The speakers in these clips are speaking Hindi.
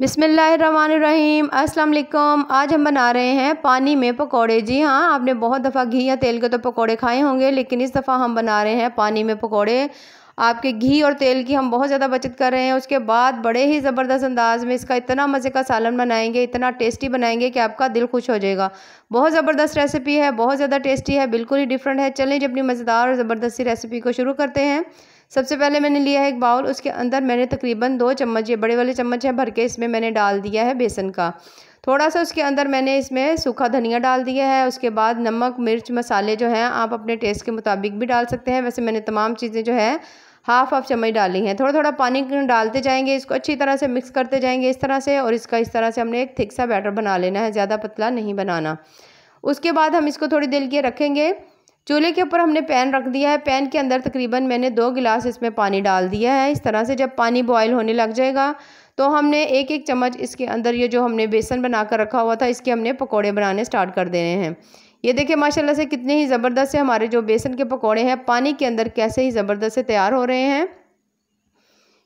बिसमीम अस्सलाम आज हम बना रहे हैं पानी में पकोड़े जी हाँ आपने बहुत दफ़ा घी या तेल के तो पकोड़े खाए होंगे लेकिन इस दफ़ा हम बना रहे हैं पानी में पकोड़े आपके घी और तेल की हम बहुत ज़्यादा बचत कर रहे हैं उसके बाद बड़े ही ज़बरदस्त अंदाज में इसका इतना मज़े का सालन बनाएंगे इतना टेस्टी बनाएंगे कि आपका दिल खुश हो जाएगा बहुत ज़बरदस्त रेसिपी है बहुत ज़्यादा टेस्टी है बिल्कुल ही डिफरेंट है चलें जी अपनी मज़ेदार और ज़बरदस्ती रेसिपी को शुरू करते हैं सबसे पहले मैंने लिया है एक बाउल उसके अंदर मैंने तकरीबन दो चम्मच ये बड़े वाले चम्मच हैं भर के इसमें मैंने डाल दिया है बेसन का थोड़ा सा उसके अंदर मैंने इसमें सूखा धनिया डाल दिया है उसके बाद नमक मिर्च मसाले जो हैं आप अपने टेस्ट के मुताबिक भी डाल सकते हैं वैसे मैंने तमाम चीज़ें जो है हाफ हाफ चम्मच डाली हैं थोड़ा थोड़ा पानी डालते जाएंगे इसको अच्छी तरह से मिक्स करते जाएंगे इस तरह से और इसका इस तरह से हमने एक थिक सा बैटर बना लेना है ज़्यादा पतला नहीं बनाना उसके बाद हम इसको थोड़ी देर के रखेंगे चूल्हे के ऊपर हमने पैन रख दिया है पैन के अंदर तकरीबन मैंने दो गिलास इसमें पानी डाल दिया है इस तरह से जब पानी बॉयल होने लग जाएगा तो हमने एक एक चम्मच इसके अंदर ये जो हमने बेसन बना कर रखा हुआ था इसके हमने पकौड़े बनाने स्टार्ट कर देने हैं ये देखिए माशाल्लाह से कितने ही ज़बरदस्त से हमारे जो बेसन के पकौड़े हैं पानी के अंदर कैसे ही ज़बरदस्त से तैयार हो रहे हैं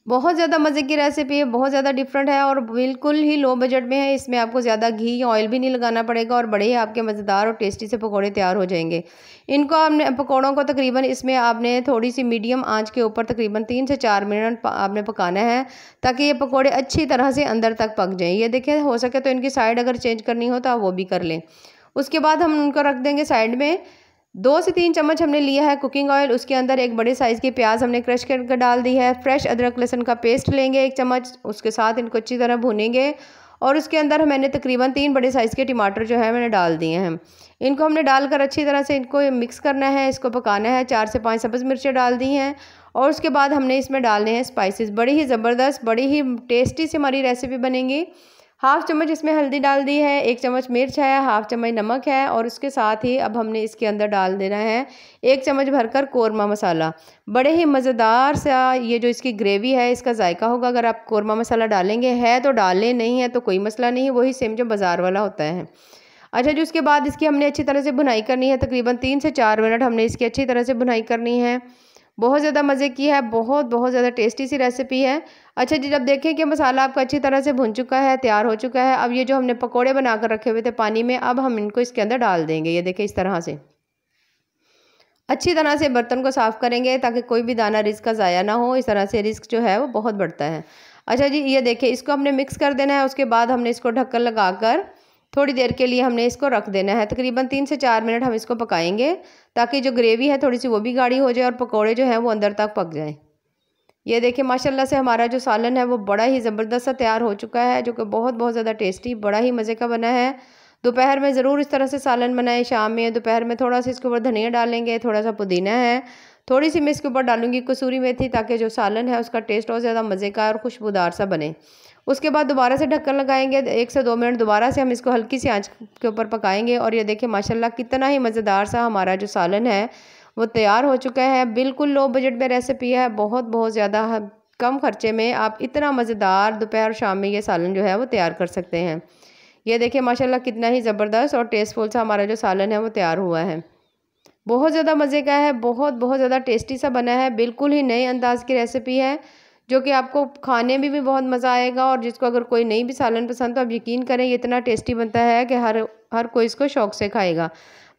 बहुत ज़्यादा मज़े की रेसिपी है बहुत ज़्यादा डिफरेंट है और बिल्कुल ही लो बजट में है इसमें आपको ज़्यादा घी ऑयल भी नहीं लगाना पड़ेगा और बड़े ही आपके मज़ेदार और टेस्टी से पकौड़े तैयार हो जाएंगे इनको आपने पकौड़ों को तकरीबन इसमें आपने थोड़ी सी मीडियम आंच के ऊपर तकरीबन तीन से चार मिनट आपने पकाना है ताकि ये पकौड़े अच्छी तरह से अंदर तक पक जाएँ ये देखें हो सके तो इनकी साइड अगर चेंज करनी हो तो आप वो भी कर लें उसके बाद हम उनको रख देंगे साइड में दो से तीन चम्मच हमने लिया है कुकिंग ऑयल उसके अंदर एक बड़े साइज़ की प्याज हमने क्रश करके डाल दी है फ्रेश अदरक लहसुन का पेस्ट लेंगे एक चम्मच उसके साथ इनको अच्छी तरह भुनेंगे और उसके अंदर मैंने तकरीबन तीन बड़े साइज़ के टमाटर जो है मैंने डाल दिए हैं इनको हमने डालकर अच्छी तरह से इनको मिक्स करना है इसको पकाना है चार से पाँच सब्ज़ मिर्चें डाल दी हैं और उसके बाद हमने इसमें डालने हैं स्पाइसेस बड़ी ही ज़बरदस्त बड़ी ही टेस्टी से हमारी रेसिपी बनेंगी हाफ़ चम्मच इसमें हल्दी डाल दी है एक चम्मच मिर्च है हाफ़ चम्मच नमक है और उसके साथ ही अब हमने इसके अंदर डाल देना है एक चम्मच भरकर कोरमा मसाला बड़े ही मज़ेदार सा ये जो इसकी ग्रेवी है इसका जायका होगा अगर आप कोरमा मसाला डालेंगे है तो डालें नहीं है तो कोई मसला नहीं है वही सेम जो बाज़ार वाला होता है अच्छा जी उसके बाद इसकी हमने अच्छी तरह से बुनाई करनी है तकरीबन तीन से चार मिनट हमने इसकी अच्छी तरह से बुनाई करनी है बहुत ज़्यादा मज़े की है बहुत बहुत ज़्यादा टेस्टी सी रेसिपी है अच्छा जी जब देखें कि मसाला आपका अच्छी तरह से भुन चुका है तैयार हो चुका है अब ये जो हमने पकौड़े बनाकर रखे हुए थे पानी में अब हम इनको इसके अंदर डाल देंगे ये देखें इस तरह से अच्छी तरह से बर्तन को साफ़ करेंगे ताकि कोई भी दाना रिस्क का ज़ाया ना हो इस तरह से रिस्क जो है वो बहुत बढ़ता है अच्छा जी ये देखिए इसको हमने मिक्स कर देना है उसके बाद हमने इसको ढक्कन लगा कर थोड़ी देर के लिए हमने इसको रख देना है तकरीबन तीन से चार मिनट हम इसको पकाएंगे ताकि जो ग्रेवी है थोड़ी सी वो भी गाढ़ी हो जाए और पकौड़े जो हैं वो अंदर तक पक जाएँ ये देखिए माशाल्लाह से हमारा जो सालन है वो बड़ा ही ज़बरदस्त सा तैयार हो चुका है जो कि बहुत बहुत ज़्यादा टेस्टी बड़ा ही मज़े का बना है दोपहर में ज़रूर इस तरह से सालन बनाएं शाम में दोपहर में थोड़ा सा इसके ऊपर धनिया डालेंगे थोड़ा सा पुदीना है थोड़ी सी मैं इसके ऊपर डालूंगी कसूरी मेथी ताकि जो सालन है उसका टेस्ट और ज़्यादा मज़े का और खुशबूदार सा बने उसके बाद दोबारा से ढक्कन लगाएंगे एक से दो मिनट दोबारा से हम इसको हल्की सी आंच के ऊपर पकाएंगे और ये देखिए माशाल्लाह कितना ही मज़ेदार सा हमारा जो सालन है वो तैयार हो चुका है बिल्कुल लो बजट में रेसिपी है बहुत बहुत ज़्यादा कम खर्चे में आप इतना मज़ेदार दोपहर और शाम में ये सालन जो है वो तैयार कर सकते हैं ये देखिए माशाल्लाह कितना ही ज़बरदस्त और टेस्टफुल सा हमारा जो सालन है वो तैयार हुआ है बहुत ज़्यादा मज़े का है बहुत बहुत ज़्यादा टेस्टी सा बना है बिल्कुल ही नए अंदाज़ की रेसिपी है जो कि आपको खाने में भी बहुत मज़ा आएगा और जिसको अगर कोई नहीं भी सालन पसंद तो आप यकीन करें ये इतना टेस्टी बनता है कि हर हर कोई इसको शौक से खाएगा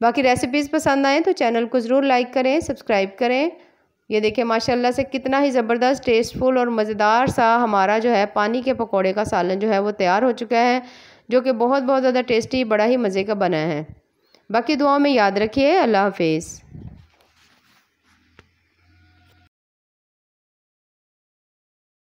बाकी रेसिपीज़ पसंद आएँ तो चैनल को ज़रूर लाइक करें सब्सक्राइब करें ये देखें माशाल्लाह से कितना ही ज़बरदस्त टेस्टफुल और मज़ेदार सा हमारा जो है पानी के पकौड़े का सालन जो है वो तैयार हो चुका है जो कि बहुत बहुत ज़्यादा टेस्टी बड़ा ही मज़े का बना है बाकी दुआओं में याद रखिए अल्लाह हाफिज़